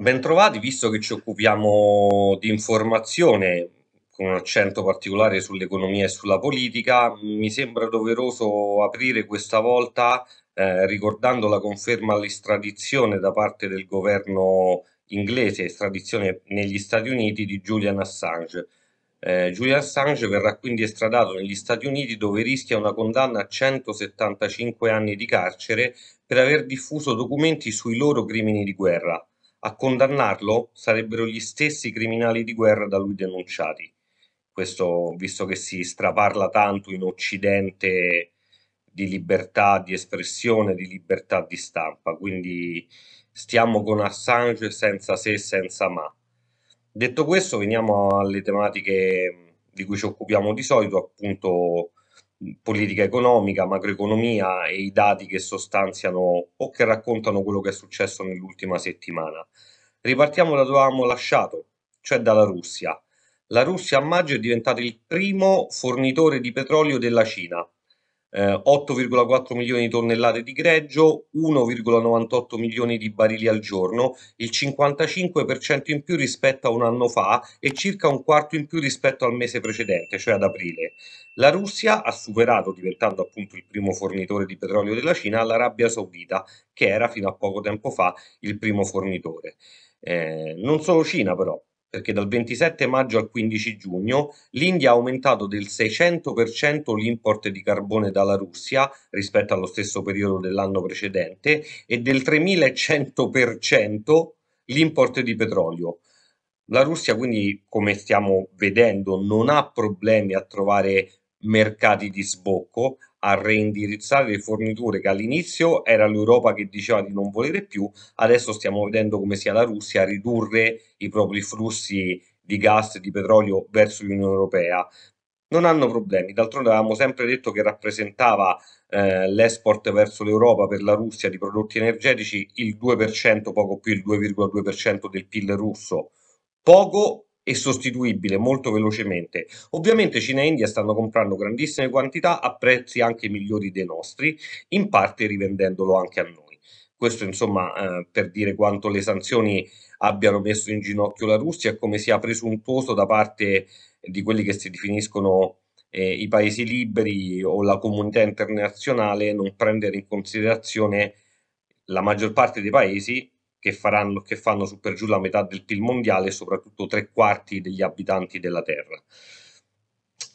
Bentrovati, visto che ci occupiamo di informazione con un accento particolare sull'economia e sulla politica, mi sembra doveroso aprire questa volta eh, ricordando la conferma all'estradizione da parte del governo inglese, estradizione negli Stati Uniti di Julian Assange. Eh, Julian Assange verrà quindi estradato negli Stati Uniti dove rischia una condanna a 175 anni di carcere per aver diffuso documenti sui loro crimini di guerra. A condannarlo sarebbero gli stessi criminali di guerra da lui denunciati. Questo visto che si straparla tanto in Occidente di libertà di espressione, di libertà di stampa, quindi stiamo con Assange senza se e senza ma. Detto questo, veniamo alle tematiche di cui ci occupiamo di solito, appunto politica economica, macroeconomia e i dati che sostanziano o che raccontano quello che è successo nell'ultima settimana. Ripartiamo da dove avevamo lasciato, cioè dalla Russia. La Russia a maggio è diventata il primo fornitore di petrolio della Cina, 8,4 eh, milioni di tonnellate di greggio, 1,98 milioni di barili al giorno, il 55% in più rispetto a un anno fa e circa un quarto in più rispetto al mese precedente, cioè ad aprile. La Russia ha superato, diventando appunto il primo fornitore di petrolio della Cina, l'Arabia Saudita, che era fino a poco tempo fa il primo fornitore. Eh, non solo Cina però, perché dal 27 maggio al 15 giugno l'India ha aumentato del 600% l'import di carbone dalla Russia rispetto allo stesso periodo dell'anno precedente e del 3100% l'import di petrolio. La Russia quindi, come stiamo vedendo, non ha problemi a trovare mercati di sbocco, a reindirizzare le forniture che all'inizio era l'Europa che diceva di non volere più, adesso stiamo vedendo come sia la Russia a ridurre i propri flussi di gas e di petrolio verso l'Unione Europea. Non hanno problemi, d'altronde avevamo sempre detto che rappresentava eh, l'export verso l'Europa per la Russia di prodotti energetici il 2%, poco più il 2,2% del PIL russo. Poco e sostituibile molto velocemente. Ovviamente Cina e India stanno comprando grandissime quantità a prezzi anche migliori dei nostri, in parte rivendendolo anche a noi. Questo insomma eh, per dire quanto le sanzioni abbiano messo in ginocchio la Russia e come sia presuntuoso da parte di quelli che si definiscono eh, i paesi liberi o la comunità internazionale non prendere in considerazione la maggior parte dei paesi che, faranno, che fanno su per giù la metà del PIL mondiale e soprattutto tre quarti degli abitanti della Terra.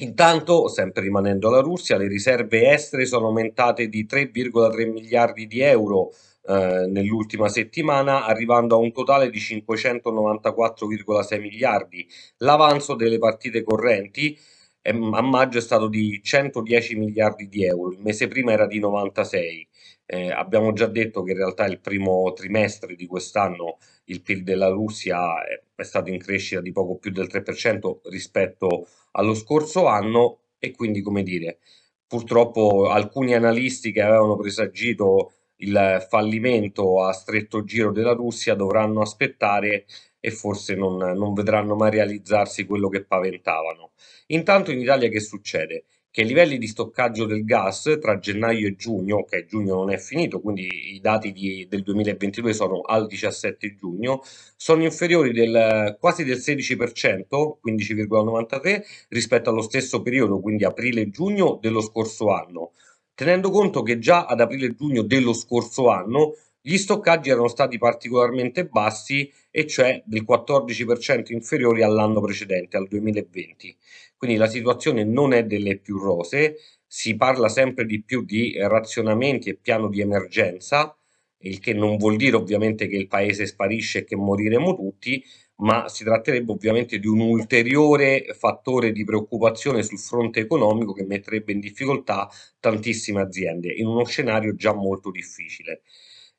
Intanto, sempre rimanendo alla Russia, le riserve estere sono aumentate di 3,3 miliardi di euro eh, nell'ultima settimana, arrivando a un totale di 594,6 miliardi. L'avanzo delle partite correnti eh, a maggio è stato di 110 miliardi di euro, il mese prima era di 96 eh, abbiamo già detto che in realtà il primo trimestre di quest'anno il PIL della Russia è, eh, è stato in crescita di poco più del 3% rispetto allo scorso anno e quindi come dire, purtroppo alcuni analisti che avevano presagito il fallimento a stretto giro della Russia dovranno aspettare e forse non, non vedranno mai realizzarsi quello che paventavano. Intanto in Italia che succede? che i livelli di stoccaggio del gas tra gennaio e giugno, che giugno non è finito, quindi i dati di, del 2022 sono al 17 giugno, sono inferiori del, quasi del 16%, 15,93, rispetto allo stesso periodo, quindi aprile-giugno dello scorso anno, tenendo conto che già ad aprile-giugno dello scorso anno gli stoccaggi erano stati particolarmente bassi, e cioè del 14% inferiori all'anno precedente, al 2020. Quindi la situazione non è delle più rose, si parla sempre di più di razionamenti e piano di emergenza, il che non vuol dire ovviamente che il paese sparisce e che moriremo tutti, ma si tratterebbe ovviamente di un ulteriore fattore di preoccupazione sul fronte economico che metterebbe in difficoltà tantissime aziende in uno scenario già molto difficile.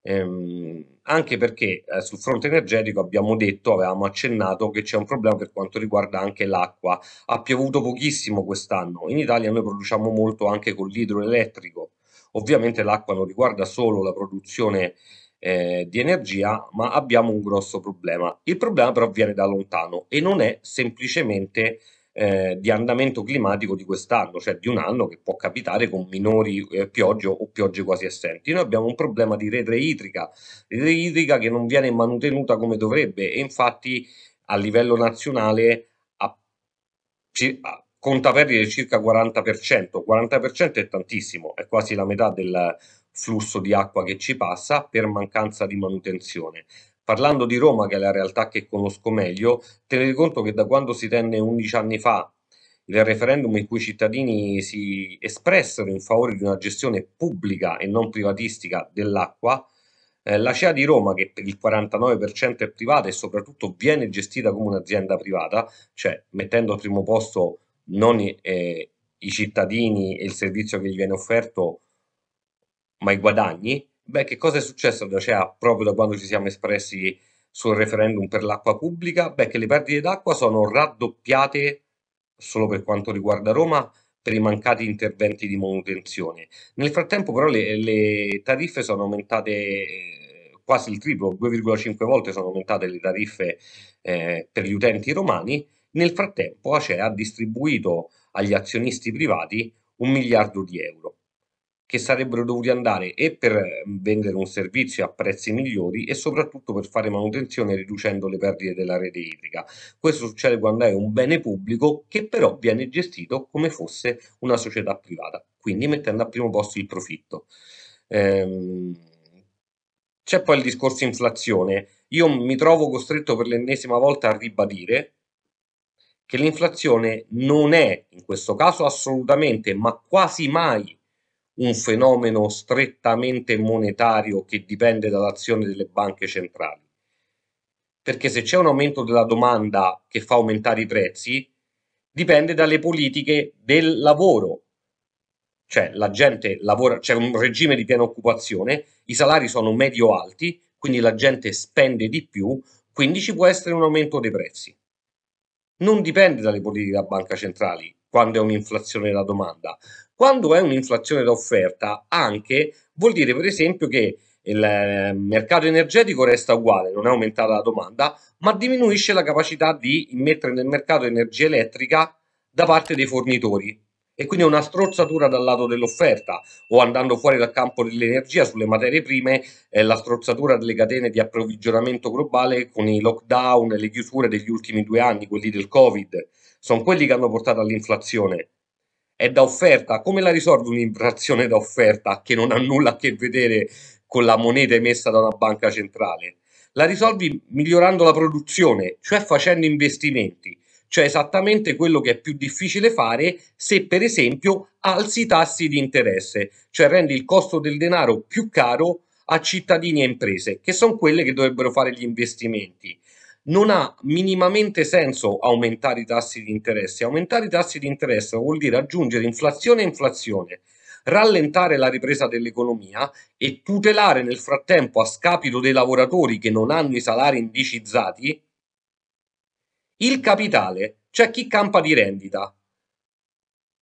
Ehm, anche perché eh, sul fronte energetico abbiamo detto, avevamo accennato che c'è un problema per quanto riguarda anche l'acqua. Ha piovuto pochissimo quest'anno. In Italia noi produciamo molto anche con l'idroelettrico. Ovviamente l'acqua non riguarda solo la produzione eh, di energia, ma abbiamo un grosso problema. Il problema però viene da lontano e non è semplicemente eh, di andamento climatico di quest'anno, cioè di un anno che può capitare con minori eh, piogge o piogge quasi assenti. Noi abbiamo un problema di rete idrica, rete idrica che non viene mantenuta come dovrebbe e infatti a livello nazionale a, a conta perdite circa 40%, 40% è tantissimo, è quasi la metà del flusso di acqua che ci passa per mancanza di manutenzione. Parlando di Roma, che è la realtà che conosco meglio, tenete conto che da quando si tenne 11 anni fa il referendum in cui i cittadini si espressero in favore di una gestione pubblica e non privatistica dell'acqua, eh, la CEA di Roma, che per il 49% è privata e soprattutto viene gestita come un'azienda privata, cioè mettendo al primo posto non eh, i cittadini e il servizio che gli viene offerto, ma i guadagni, Beh, che cosa è successo ad Acea cioè, proprio da quando ci siamo espressi sul referendum per l'acqua pubblica? Beh, che le perdite d'acqua sono raddoppiate solo per quanto riguarda Roma per i mancati interventi di manutenzione. Nel frattempo però le, le tariffe sono aumentate eh, quasi il triplo, 2,5 volte sono aumentate le tariffe eh, per gli utenti romani. Nel frattempo Acea ha distribuito agli azionisti privati un miliardo di euro che sarebbero dovuti andare e per mm, vendere un servizio a prezzi migliori e soprattutto per fare manutenzione riducendo le perdite della rete idrica. Questo succede quando è un bene pubblico che però viene gestito come fosse una società privata, quindi mettendo al primo posto il profitto. Ehm... C'è poi il discorso inflazione. Io mi trovo costretto per l'ennesima volta a ribadire che l'inflazione non è in questo caso assolutamente, ma quasi mai un fenomeno strettamente monetario che dipende dall'azione delle banche centrali. Perché se c'è un aumento della domanda che fa aumentare i prezzi, dipende dalle politiche del lavoro. Cioè la gente lavora, c'è un regime di piena occupazione, i salari sono medio-alti, quindi la gente spende di più, quindi ci può essere un aumento dei prezzi. Non dipende dalle politiche della banca centrale quando è un'inflazione della domanda, quando è un'inflazione d'offerta, anche vuol dire per esempio che il eh, mercato energetico resta uguale, non è aumentata la domanda, ma diminuisce la capacità di immettere nel mercato energia elettrica da parte dei fornitori. E quindi è una strozzatura dal lato dell'offerta o andando fuori dal campo dell'energia sulle materie prime, eh, la strozzatura delle catene di approvvigionamento globale con i lockdown e le chiusure degli ultimi due anni, quelli del Covid, sono quelli che hanno portato all'inflazione è da offerta. Come la risolve un'infrazione da offerta che non ha nulla a che vedere con la moneta emessa da una banca centrale? La risolvi migliorando la produzione, cioè facendo investimenti, cioè esattamente quello che è più difficile fare se per esempio alzi i tassi di interesse, cioè rendi il costo del denaro più caro a cittadini e imprese, che sono quelle che dovrebbero fare gli investimenti non ha minimamente senso aumentare i tassi di interesse. Aumentare i tassi di interesse vuol dire aggiungere inflazione a inflazione, rallentare la ripresa dell'economia e tutelare nel frattempo a scapito dei lavoratori che non hanno i salari indicizzati il capitale, cioè chi campa di rendita.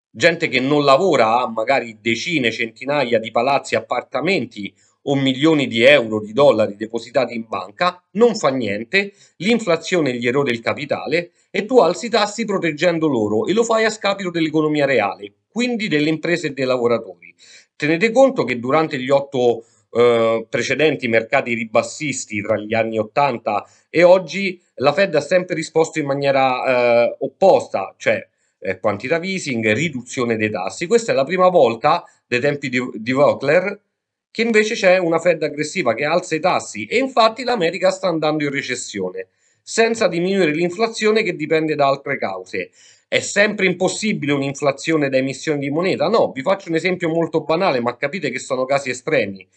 Gente che non lavora ha magari decine, centinaia di palazzi, appartamenti o milioni di euro, di dollari depositati in banca, non fa niente, l'inflazione gli erode il capitale e tu alzi i tassi proteggendo loro e lo fai a scapito dell'economia reale, quindi delle imprese e dei lavoratori. Tenete conto che durante gli otto eh, precedenti mercati ribassisti tra gli anni 80 e oggi la Fed ha sempre risposto in maniera eh, opposta, cioè eh, quantitative easing, riduzione dei tassi. Questa è la prima volta dei tempi di, di Vogler che invece c'è una Fed aggressiva che alza i tassi e infatti l'America sta andando in recessione, senza diminuire l'inflazione che dipende da altre cause. È sempre impossibile un'inflazione da emissione di moneta? No, vi faccio un esempio molto banale, ma capite che sono casi estremi.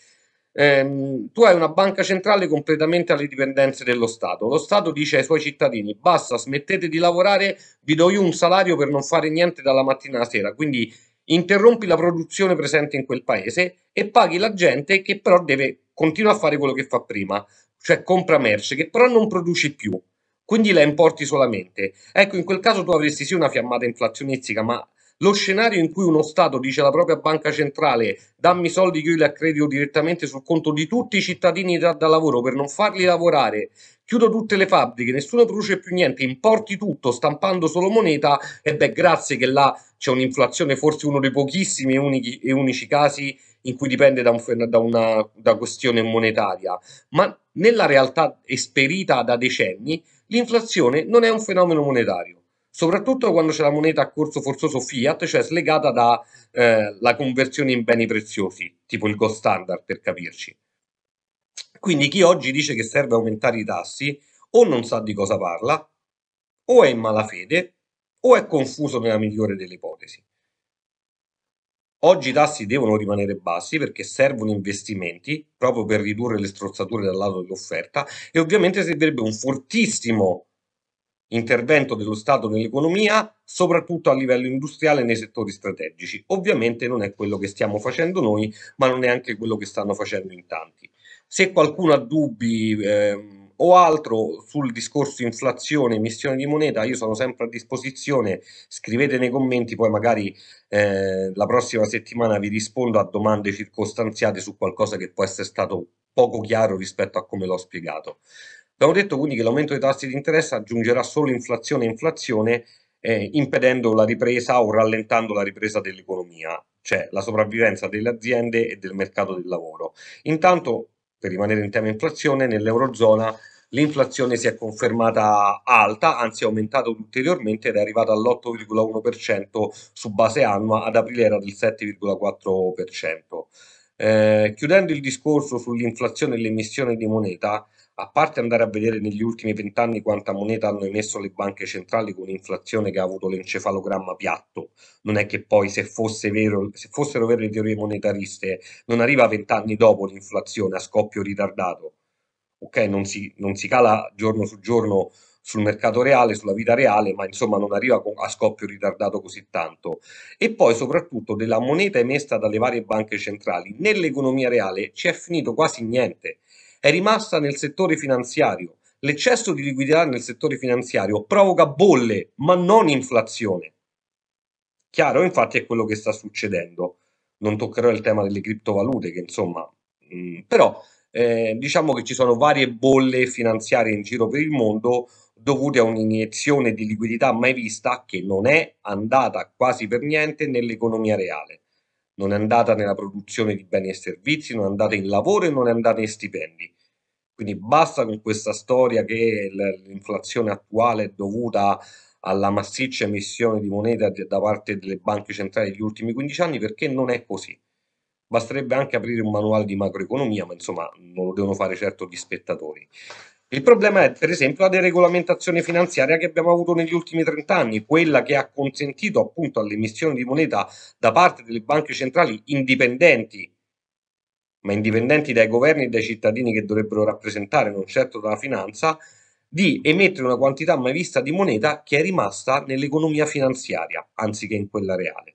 Ehm, tu hai una banca centrale completamente alle dipendenze dello Stato. Lo Stato dice ai suoi cittadini: basta, smettete di lavorare, vi do io un salario per non fare niente dalla mattina alla sera. Quindi interrompi la produzione presente in quel paese e paghi la gente che però deve continuare a fare quello che fa prima, cioè compra merce che però non produci più, quindi la importi solamente. Ecco, in quel caso tu avresti sì una fiammata inflazionistica, ma lo scenario in cui uno Stato dice alla propria banca centrale dammi i soldi che io li accredito direttamente sul conto di tutti i cittadini da, da, lavoro per non farli lavorare, chiudo tutte le fabbriche, nessuno produce più niente, importi tutto stampando solo moneta e beh grazie che la c'è un'inflazione forse uno dei pochissimi e, unici, e unici casi in cui dipende da, un, da una da questione monetaria, ma nella realtà esperita da decenni l'inflazione non è un fenomeno monetario soprattutto quando c'è la moneta a corso forzoso fiat, cioè slegata dalla eh, conversione in beni preziosi, tipo il gold standard per capirci. Quindi chi oggi dice che serve aumentare i tassi o non sa di cosa parla, o è in malafede, o è confuso nella migliore delle ipotesi. Oggi i tassi devono rimanere bassi perché servono investimenti proprio per ridurre le strozzature dal lato dell'offerta e ovviamente servirebbe un fortissimo intervento dello Stato nell'economia, soprattutto a livello industriale nei settori strategici. Ovviamente non è quello che stiamo facendo noi, ma non è anche quello che stanno facendo in tanti. Se qualcuno ha dubbi... Eh, o altro sul discorso inflazione, emissione di moneta, io sono sempre a disposizione, scrivete nei commenti, poi magari eh, la prossima settimana vi rispondo a domande circostanziate su qualcosa che può essere stato poco chiaro rispetto a come l'ho spiegato. Abbiamo detto quindi che l'aumento dei tassi di interesse aggiungerà solo inflazione e inflazione, eh, impedendo la ripresa o rallentando la ripresa dell'economia, cioè la sopravvivenza delle aziende e del mercato del lavoro. Intanto per rimanere in tema inflazione, nell'Eurozona l'inflazione si è confermata alta, anzi è aumentata ulteriormente ed è arrivata all'8,1% su base annua, ad aprile era del 7,4%. Eh, chiudendo il discorso sull'inflazione e l'emissione di moneta, a parte andare a vedere negli ultimi vent'anni quanta moneta hanno emesso le banche centrali con un'inflazione che ha avuto l'encefalogramma piatto, non è che poi se, fosse vero, se fossero vere le teorie monetariste non arriva vent'anni dopo l'inflazione a scoppio ritardato, ok? Non si, non si cala giorno su giorno sul mercato reale, sulla vita reale, ma insomma non arriva a scoppio ritardato così tanto. E poi soprattutto della moneta emessa dalle varie banche centrali, nell'economia reale ci è finito quasi niente è rimasta nel settore finanziario. L'eccesso di liquidità nel settore finanziario provoca bolle, ma non inflazione. Chiaro, infatti, è quello che sta succedendo. Non toccherò il tema delle criptovalute, che insomma, mh, mm, però eh, diciamo che ci sono varie bolle finanziarie in giro per il mondo dovute a un'iniezione di liquidità mai vista che non è andata quasi per niente nell'economia reale non è andata nella produzione di beni e servizi, non è andata in lavoro e non è andata in stipendi. Quindi basta con questa storia che l'inflazione attuale è dovuta alla massiccia emissione di moneta da parte delle banche centrali degli ultimi 15 anni perché non è così basterebbe anche aprire un manuale di macroeconomia, ma insomma non lo devono fare certo gli spettatori. Il problema è per esempio la deregolamentazione finanziaria che abbiamo avuto negli ultimi 30 anni, quella che ha consentito appunto all'emissione di moneta da parte delle banche centrali indipendenti, ma indipendenti dai governi e dai cittadini che dovrebbero rappresentare, non certo dalla finanza, di emettere una quantità mai vista di moneta che è rimasta nell'economia finanziaria, anziché in quella reale.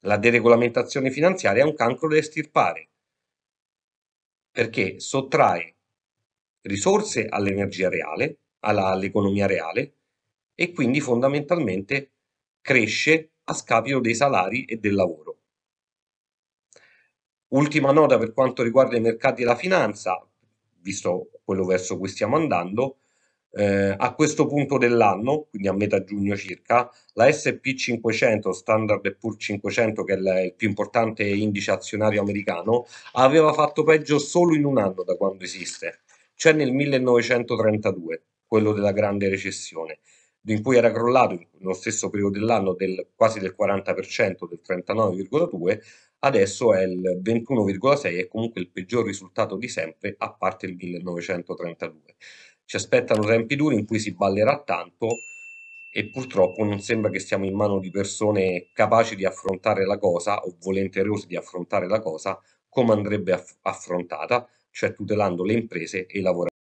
La deregolamentazione finanziaria è un cancro da estirpare perché sottrae risorse all'energia reale, all'economia reale e quindi fondamentalmente cresce a scapito dei salari e del lavoro. Ultima nota per quanto riguarda i mercati e la finanza, visto quello verso cui stiamo andando, eh, a questo punto dell'anno, quindi a metà giugno circa, la SP500, Standard Poor's 500, che è il più importante indice azionario americano, aveva fatto peggio solo in un anno da quando esiste, cioè nel 1932, quello della grande recessione, in cui era crollato nello stesso periodo dell'anno del, quasi del 40%, del 39,2%, adesso è il 21,6%, è comunque il peggior risultato di sempre, a parte il 1932. Ci aspettano tempi duri in cui si ballerà tanto e purtroppo non sembra che siamo in mano di persone capaci di affrontare la cosa o volenterose di affrontare la cosa come andrebbe aff affrontata, cioè tutelando le imprese e i lavoratori.